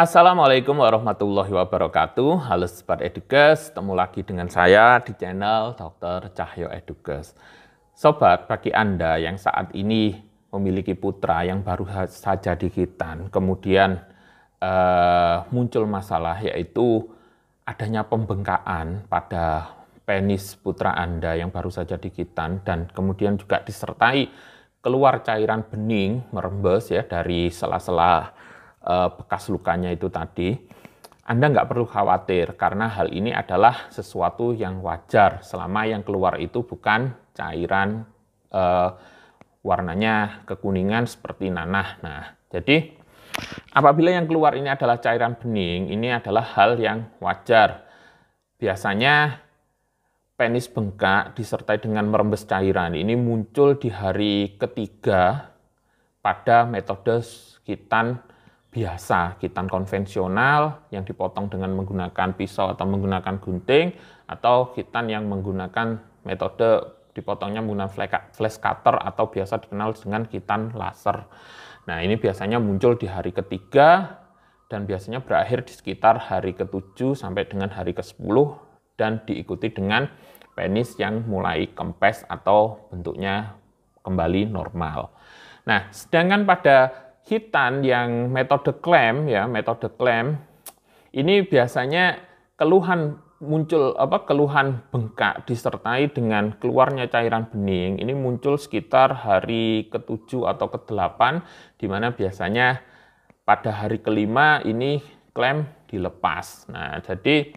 Assalamualaikum warahmatullahi wabarakatuh. Halo Sobat Edukes, ketemu lagi dengan saya di channel Dr. Cahyo Edukes. Sobat, bagi Anda yang saat ini memiliki putra yang baru saja dikitan, kemudian eh, muncul masalah yaitu adanya pembengkakan pada penis putra Anda yang baru saja dikitan dan kemudian juga disertai keluar cairan bening merembes ya dari sela-sela Eh, bekas lukanya itu tadi, Anda nggak perlu khawatir karena hal ini adalah sesuatu yang wajar selama yang keluar itu bukan cairan uh, warnanya kekuningan seperti nanah. Nah, jadi apabila yang keluar ini adalah cairan bening, ini adalah hal yang wajar. Biasanya penis bengkak disertai dengan merembes cairan ini muncul di hari ketiga pada metode skitan biasa, kitan konvensional yang dipotong dengan menggunakan pisau atau menggunakan gunting atau kitan yang menggunakan metode dipotongnya menggunakan flash cutter atau biasa dikenal dengan kitan laser. Nah, ini biasanya muncul di hari ketiga dan biasanya berakhir di sekitar hari ketujuh sampai dengan hari ke-10 dan diikuti dengan penis yang mulai kempes atau bentuknya kembali normal. Nah, sedangkan pada hitan yang metode klaim ya, metode klaim ini biasanya keluhan muncul apa keluhan bengkak disertai dengan keluarnya cairan bening ini muncul sekitar hari ke-7 atau ke-8 di mana biasanya pada hari kelima ini klaim dilepas. Nah, jadi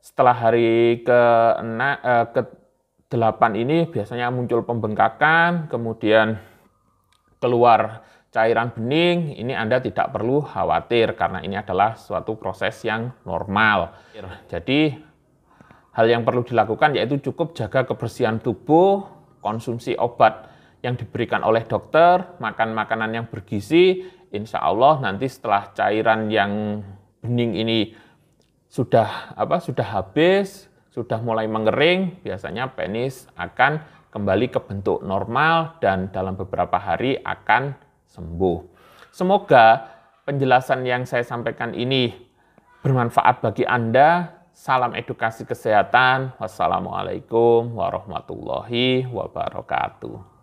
setelah hari ke eh, ke-8 ini biasanya muncul pembengkakan, kemudian keluar cairan bening, ini Anda tidak perlu khawatir karena ini adalah suatu proses yang normal. Iya. Jadi hal yang perlu dilakukan yaitu cukup jaga kebersihan tubuh, konsumsi obat yang diberikan oleh dokter, makan makanan yang bergizi, insya Allah nanti setelah cairan yang bening ini sudah apa sudah habis, sudah mulai mengering, biasanya penis akan kembali ke bentuk normal dan dalam beberapa hari akan sembuh. Semoga penjelasan yang saya sampaikan ini bermanfaat bagi Anda. Salam edukasi kesehatan. Wassalamualaikum warahmatullahi wabarakatuh.